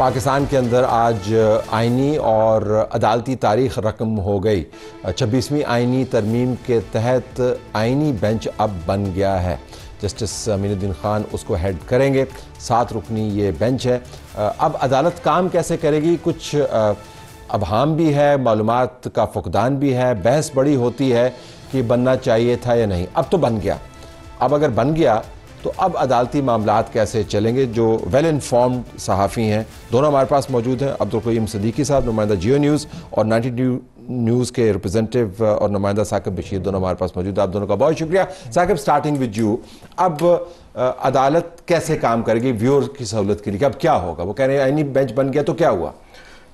पाकिस्तान के अंदर आज आइनी और अदालती तारीख रकम हो गई छब्बीसवीं आइनी तरमीम के तहत आइनी बेंच अब बन गया है जस्टिस अमीनुद्दीन खान उसको हेड करेंगे सात रुकनी ये बेंच है अब अदालत काम कैसे करेगी कुछ अबहम भी है मालूम का फुकदान भी है बहस बड़ी होती है कि बनना चाहिए था या नहीं अब तो बन गया अब अगर बन गया तो अब अदालती मामला कैसे चलेंगे जो वेल इन्फॉर्म्ड सहाफ़ी हैं दोनों हमारे पास मौजूद हैं अब्दुलकईम सदीकी साहब नुमाइंदा जियो न्यूज़ और नाइन्टी न्यूज़ के रिप्रेजेंटेटिव और नुमाइंदा साकिब बशीर दोनों हमारे पास मौजूद है आप दोनों का बहुत शुक्रिया साकिब स्टार्टिंग विद यू अब अदालत कैसे काम करेगी व्यूअर की सहूलत के लिए अब क्या होगा वो कह रहे हैं आईनी बेंच बन गया तो क्या हुआ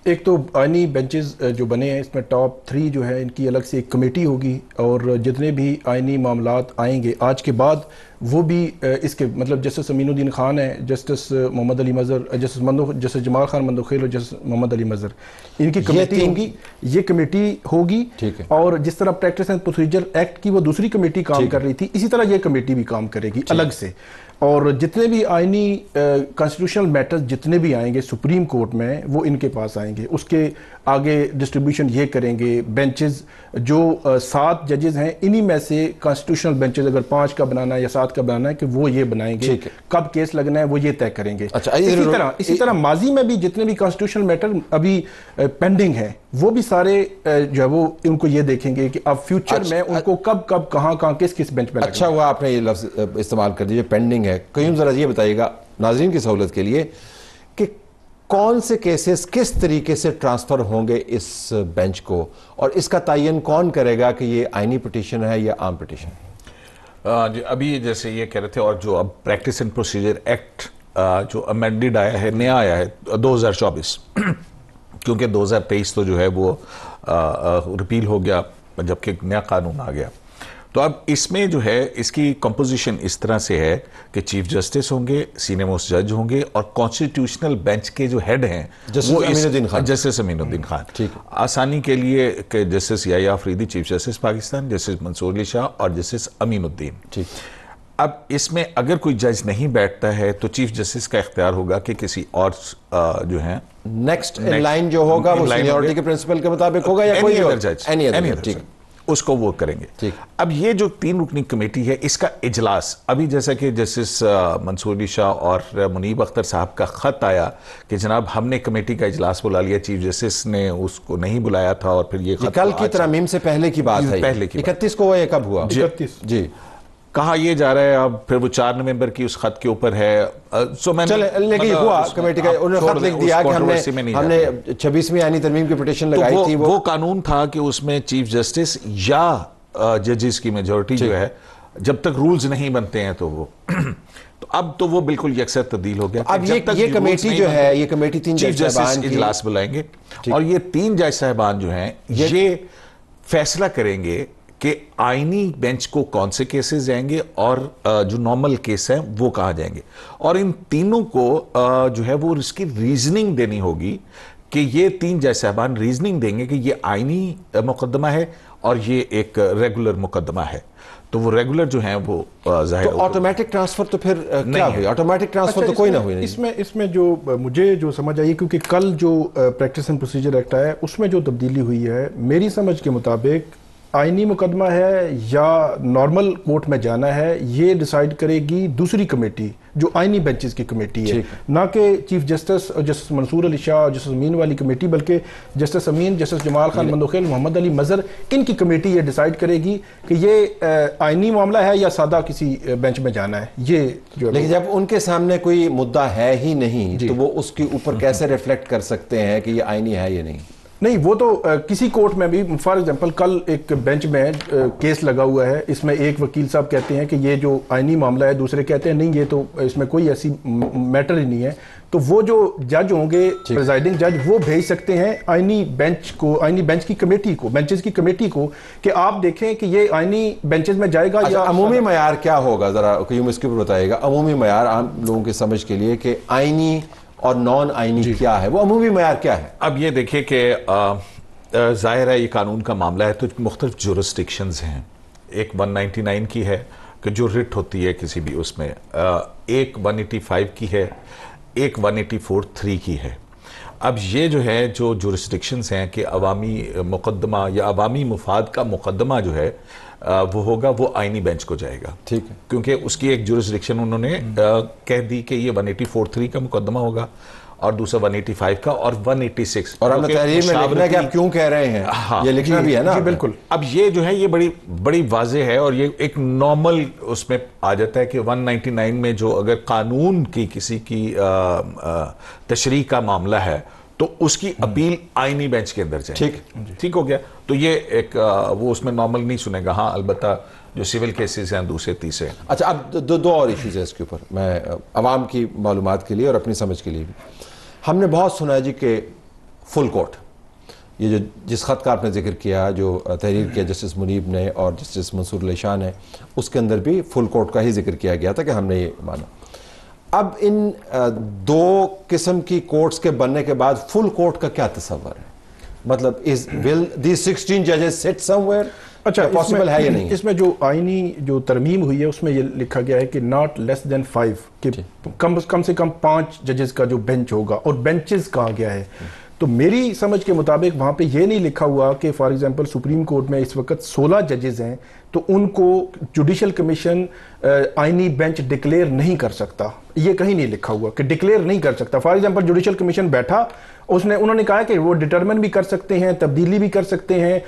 एक तो आइनी बेंचेस जो बने हैं इसमें टॉप थ्री जो है इनकी अलग से एक कमेटी होगी और जितने भी आइनी मामला आएंगे आज के बाद वो भी इसके मतलब जस्टिस अमीनुद्दीन खान है justice Mohammad Ali Mazhar justice Mando justice Jamal Khan Mandokhel और जस्टिस मोहम्मद अली मज़र इनकी कमेटी होगी ये कमेटी होगी ठीक है और जिस तरह प्रैक्टिस एंड प्रोसीजर एक्ट की वो दूसरी कमेटी काम कर रही थी इसी तरह ये कमेटी भी काम करेगी अलग से और जितने भी आइनी कॉन्स्टिट्यूशनल मैटर्स जितने भी आएंगे सुप्रीम कोर्ट में वो इनके पास आएंगे उसके आगे डिस्ट्रीब्यूशन ये करेंगे बेंचेस जो सात जजेस हैं इन्हीं में से कॉन्स्टिट्यूशनल बेंचेस अगर पांच का बनाना है या सात का बनाना है कि वो ये बनाएंगे कब केस लगना है वो ये तय करेंगे अच्छा इसी तरह इसी तरह माजी में भी जितने भी कॉन्स्टिट्यूशनल मैटर अभी पेंडिंग है वो भी सारे जो है वो उनको ये देखेंगे कि अब फ्यूचर अच्छा, में उनको कब कब कहाँ कहाँ किस किस बेंच पर अच्छा हुआ आपने ये लफ्ज इस्तेमाल कर दिया पेंडिंग है कहीं जरा ये बताइएगा नाजरीन की सहूलत के लिए कौन से केसेस किस तरीके से ट्रांसफर होंगे इस बेंच को और इसका तयन कौन करेगा कि ये आइनी पटिशन है या आम पटिशन जी अभी जैसे ये कह रहे थे और जो अब प्रैक्टिस एंड प्रोसीजर एक्ट जो अमेंडेड आया है नया आया है 2024 क्योंकि 2023 तो जो है वो रिपील हो गया जबकि नया कानून आ गया तो अब इसमें जो है इसकी कंपोजिशन इस तरह से है कि चीफ जस्टिस होंगे सीनियर मोस्ट जज होंगे और कॉन्स्टिट्यूशनल बेंच के जो हेड हैं वो अमीनुद्दीन खान जस्टिस अमीनुद्दीन खान ठीक आसानी के लिए के जस्टिस या Afridi chief justice Pakistan justice Mansoor Ali Shah और जस्टिस अमीनुद्दीन ठीक अब इसमें अगर कोई जज नहीं बैठता है तो चीफ जस्टिस का इख्तियार होगा कि किसी और जो है नेक्स्ट लाइन जो होगा वो सीनियरिटी के प्रिंसिपल के मुताबिक होगा या कोई जज एनी अदर ठीक उसको वो करेंगे अब ये जो तीन रुकनी कमेटी है इसका इजलास अभी जैसा कि जस्टिस मंसूर अली शाह और मुनीब अख्तर साहब का ख़त आया कि जनाब हमने कमेटी का इजलास बुला लिया चीफ जस्टिस ने उसको नहीं बुलाया था और फिर ये कल की तरह से पहले की बात है पहले की इकतीस को वह कब हुआ जी कहा यह जा रहा है अब फिर वो चार नवंबर की उस खत के ऊपर है सो मैंने चले लेकिन मतलब हुआ कमेटी का उन्होंने खत लिख दिया कि हमने हमने 26वीं आनी तरमीम की पिटिशन तो लगाई थी वो वो कानून था कि उसमें चीफ जस्टिस या जजेस की मेजॉरिटी जो है जब तक रूल्स नहीं बनते हैं तो वो तो अब तो वो बिल्कुल यकसर तब्दील हो गया अब ये ये कमेटी जो है ये कमेटी तीन चीफ जस्टिस इजलास बुलाएंगे और ये तीन जज साहबान जो हैं ये फैसला करेंगे कि आइनी बेंच को कौन से केसेस जाएंगे और जो नॉर्मल केस हैं वो कहा जाएंगे और इन तीनों को जो है वो इसकी रीजनिंग देनी होगी कि ये तीन जज साहबान रीजनिंग देंगे कि ये आइनी मुकदमा है और ये एक रेगुलर मुकदमा है तो वो रेगुलर जो है वो जाहिर तो ऑटोमेटिक ट्रांसफर तो फिर क्या हुई ऑटोमेटिक ट्रांसफर अच्छा, तो कोई ना हुई इसमें इसमें जो मुझे जो समझ आई क्योंकि कल जो प्रैक्टिस एंड प्रोसीजर एक्ट आया उसमें जो तब्दीली हुई है मेरी समझ के मुताबिक आइनी मुकदमा है या नॉर्मल कोर्ट में जाना है ये डिसाइड करेगी दूसरी कमेटी जो आइनी बेंचेस की कमेटी है ना कि चीफ जस्टिस और जस्टिस मंसूर अली शाह और जस्टिस अमीन वाली कमेटी बल्कि जस्टिस अमीन जस्टिस जमाल खान मंदोखेल मोहम्मद अली मज़र इनकी कमेटी ये डिसाइड करेगी कि ये आइनी मामला है या सादा किसी बेंच में जाना है ये जो लेकिन जब उनके सामने कोई मुद्दा है ही नहीं तो वो उसके ऊपर हम्म, कैसे रिफ्लेक्ट हम्म। कर सकते हैं कि ये आइनी है या नहीं नहीं वो तो किसी कोर्ट में भी फॉर एग्जांपल कल एक बेंच में केस लगा हुआ है इसमें एक वकील साहब कहते हैं कि ये जो आईनी मामला है दूसरे कहते हैं नहीं ये तो इसमें कोई ऐसी मैटर ही नहीं है तो वो जो जज होंगे प्रिजाइडिंग जज वो भेज सकते हैं आईनी बेंच को आईनी बेंच की कमेटी को बेंचेस की कमेटी को कि आप देखें कि ये आईनी बेंचेस में जाएगा अच्छा, या अमूमी मैार क्या होगा ज़रा क्यों इसके ऊपर बताइएगा अमूमी मैार आम लोगों के समझ के लिए कि आईनी और नॉन आइनी क्या है वो अमूमी मैार क्या है अब ये देखिए कि ज़ाहिर है ये कानून का मामला है तो मुख्तलिफ जोरिस्टिक्शन हैं एक 199 की है कि जो रिट होती है किसी भी उसमें एक 185 की है एक 184 थ्री की है अब ये जो है जो जुरिस्डिक्शंस हैं कि अवामी मुकदमा या अवामी मुफाद का मुकदमा जो है वो होगा वो आइनी बेंच को जाएगा ठीक है क्योंकि उसकी एक जुरिस्डिक्शन उन्होंने कह दी कि ये वन एटी फोर थ्री का मुकदमा होगा और दूसरा 185 का और 186 और वन तहरीर में लिखना कि आप क्यों कह रहे हैं हाँ, ये लिखना भी है ना बिल्कुल अब ये जो है ये बड़ी बड़ी वाजे है और ये एक नॉर्मल उसमें आ जाता है कि 199 में जो अगर कानून की किसी की तशरी का मामला है तो उसकी अपील आईनी बेंच के अंदर ठीक ठीक हो गया तो ये एक वो उसमें नॉर्मल नहीं सुनेगा हाँ अलबत् जो सिविल केसेस हैं दूसरे तीसरे अच्छा अब दो दो और इश्यूज हैं इसके ऊपर मैं आवाम की मालूम के लिए और अपनी समझ के लिए भी हमने बहुत सुना है जी कि फुल कोर्ट ये जो जिस ख़त का आपने जिक्र किया जो तहरीर किया जस्टिस मुनीब ने और जस्टिस मंसूर शाह ने उसके अंदर भी फुल कोर्ट का ही जिक्र किया गया था कि हमने ये माना अब इन दो किस्म की कोर्ट्स के बनने के बाद फुल कोर्ट का क्या तस्वर है मतलब इज विल दी सिक्सटीन जजेस सेट समवेयर अच्छा पॉसिबल है या नहीं इसमें जो आईनी जो तरमीम हुई है उसमें ये लिखा गया है कि नॉट लेस देन फाइव कि कम कम से कम पांच जजेस का जो बेंच होगा और बेंचेस कहा गया है तो मेरी समझ के मुताबिक वहां पे ये नहीं लिखा हुआ कि फॉर एग्जांपल सुप्रीम कोर्ट में इस वक्त 16 जजेज हैं तो उनको जुडिशल कमीशन uh, आईनी बेंच डिक्लेयर नहीं कर सकता ये कहीं नहीं लिखा हुआ कि डिक्लेयर नहीं कर सकता फॉर एग्जांपल जुडिशल कमीशन बैठा उसने उन्होंने कहा कि वो डिटर्मिन भी कर सकते हैं तब्दीली भी कर सकते हैं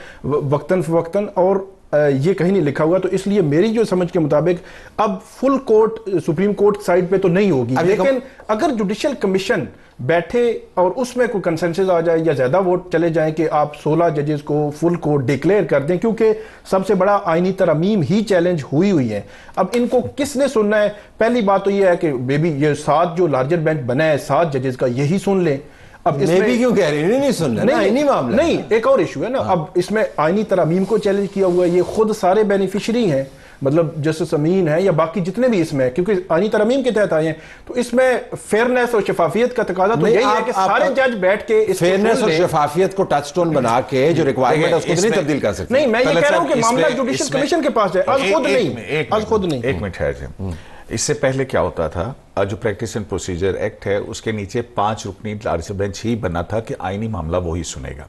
वक्ता फ़वक्ता और ये कहीं नहीं लिखा हुआ तो इसलिए मेरी जो समझ के मुताबिक अब full court supreme court side पे तो नहीं होगी लेकिन अगर जुडिशियल कमीशन बैठे और उसमें कोई कंसेंसस आ जाए या ज्यादा वोट चले जाए कि आप 16 जजेस को फुल कोर्ट डिक्लेयर कर दें क्योंकि सबसे बड़ा आईनी तरमीम ही चैलेंज हुई हुई है अब इनको किसने सुनना है पहली बात तो यह है कि बेबी ये सात जो लार्जर बेंच बना है सात जजेस का यही सुन लें अब इसमें भी क्यों कह रहे हैं नहीं सुन रहे नहीं, नहीं मामला नहीं एक और इशू है ना हाँ। अब इसमें आइनी तरमीम को चैलेंज किया हुआ है ये खुद सारे बेनिफिशरी हैं मतलब जस्टिस अमीन है या बाकी जितने भी इसमें है क्योंकि आनी तरमीम के तहत आए हैं तो इसमें फेयरनेस और शफाफियत का तकाजा तो यही है कि सारे जज बैठ के इस फेयरनेस और शफाफियत को टच स्टोन बना के जो रिक्वायरमेंट है उसको तो नहीं तब्दील कर सकते नहीं मैं ये कह रहा हूं कि मामला जुडिशियल कमीशन के पास जाए आज खुद नहीं आज खुद नहीं एक मिनट है इससे पहले क्या होता था जो प्रैक्टिस एंड प्रोसीजर एक्ट है उसके नीचे पांच रुकनी लार्ज बेंच ही बना था कि आईनी मामला वही सुनेगा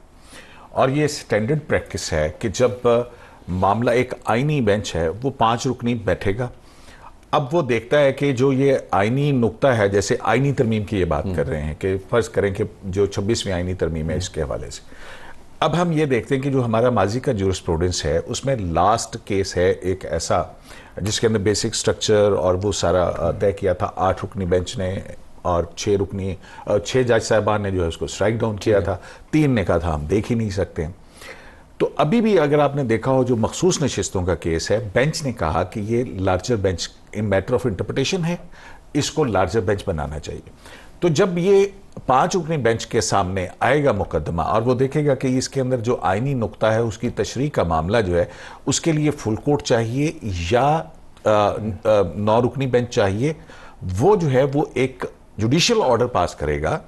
और ये स्टैंडर्ड प्रैक्टिस है कि जब मामला एक आईनी बेंच है वो पांच रुकनी बैठेगा अब वो देखता है कि जो ये आईनी नुकता है जैसे आईनी तरमीम की ये बात हम्म। कर रहे हैं कि फर्ज करें कि जो छब्बीसवीं आईनी तरमीम है इसके हवाले से अब हम ये देखते हैं कि जो हमारा माजी का जूरिस्प्रूडेंस है उसमें लास्ट केस है एक ऐसा जिसके अंदर बेसिक स्ट्रक्चर और वो सारा तय किया था आठ रुकनी बेंच ने और छः रुकनी छः जज साहबान ने जो है उसको स्ट्राइक डाउन किया था तीन ने कहा था हम देख ही नहीं सकते तो अभी भी अगर आपने देखा हो जो मखसूस नशस्तों का केस है बेंच ने कहा कि ये larger bench in matter of interpretation है इसको लार्जर बेंच बनाना चाहिए तो जब ये पांच रुकनी बेंच के सामने आएगा मुकदमा और वो देखेगा कि इसके अंदर जो आइनी नुकता है उसकी तशरी का मामला जो है उसके लिए फुल कोर्ट चाहिए या नौ रुकनी बेंच चाहिए वो जो है वो एक जुडिशल ऑर्डर पास करेगा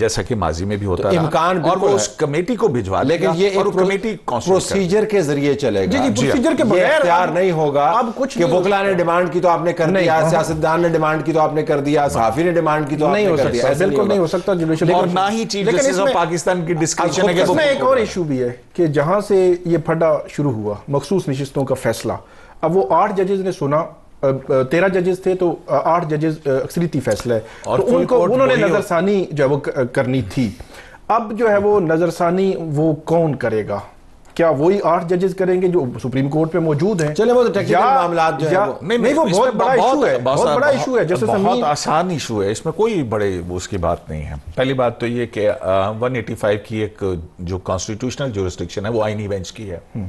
जैसा कि माजी में भी होता तो इम्कान और वो उस कमेटी को भिजवा लेकिन ये और कमेटी प्रोसीजर के जरिए चलेगा प्रोसीजर के बगैर तैयार नहीं होगा अब कुछ कि वकला ने डिमांड की तो आपने कर दिया हाँ। सियासतदान ने डिमांड की तो आपने कर दिया हाँ। साफी ने डिमांड की तो नहीं हो सकता बिल्कुल नहीं हो सकता और ना ही चीफ जस्टिस ऑफ पाकिस्तान की डिस्कशन है एक और इशू भी है कि जहां से ये फड्डा शुरू हुआ मखसूस नशिस्तों का फैसला अब वो आठ जजेज ने सुना तेरह जजेस थे तो आठ जजेस अक्सरीती फैसला है और तो उनको उन्होंने नज़रसानी जो है वो करनी थी अब जो है वो नज़रसानी वो कौन करेगा क्या वही आठ जजेस करेंगे जो सुप्रीम कोर्ट में मौजूद हैं चले वो तो टेक्निकल जो है वो नहीं नहीं वो बहुत बड़ा इशू है बहुत बड़ा इशू है जैसे बहुत आसान इशू है इसमें कोई बड़े उसकी बात नहीं है पहली बात तो ये कि 185 की एक जो कॉन्स्टिट्यूशनल जो रिस्ट्रिक्शन है वो आईनी बेंच की है हम्म।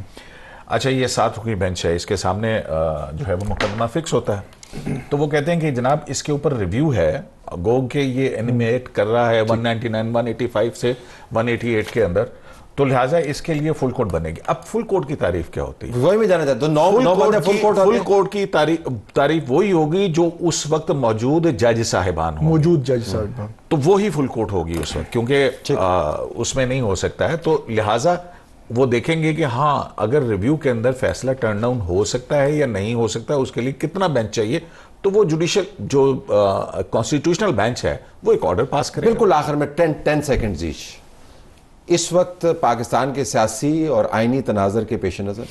अच्छा ये सात रुकी बेंच है इसके सामने जो है वो मुकदमा फिक्स होता है तो वो कहते हैं कि जनाब इसके ऊपर रिव्यू है गोग के ये एनिमेट कर रहा है 199, 185 से 188 के अंदर तो लिहाजा इसके लिए फुल कोर्ट बनेगी अब फुल कोर्ट की तारीफ क्या होती है वही में जाना चाहता हूँ नौ full court full court full court की तारीफ तारीफ वही होगी जो उस वक्त मौजूद जज साहिबान हो मौजूद जज साहिबान तो वही फुल कोर्ट होगी उसमें क्योंकि उसमें नहीं हो सकता है तो लिहाजा वो देखेंगे कि हाँ अगर रिव्यू के अंदर फैसला टर्न डाउन हो सकता है या नहीं हो सकता उसके लिए कितना बेंच चाहिए तो वो जुडिशियल जो कॉन्स्टिट्यूशनल बेंच है वो एक ऑर्डर पास करें बिल्कुल आखिर में टेन टेन सेकेंड जीश इस वक्त पाकिस्तान के सियासी और आइनी तनाजर के पेश नज़र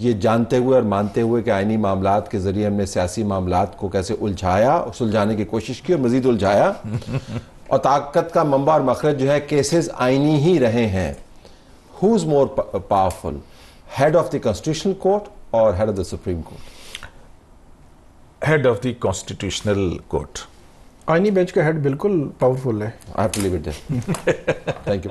ये जानते हुए और मानते हुए कि आइनी मामला के ज़रिए हमने सियासी मामला को कैसे उलझाया और सुलझाने की कोशिश की और मज़ीद उलझाया और ताकत का मंबा और मखरज जो है केसेस आइनी ही रहे हैं who's more powerful, head of the Constitutional Court or head of the Supreme Court? Head of the Constitutional Court. Any bench head head बिल्कुल पावरफुल है आई it. To leave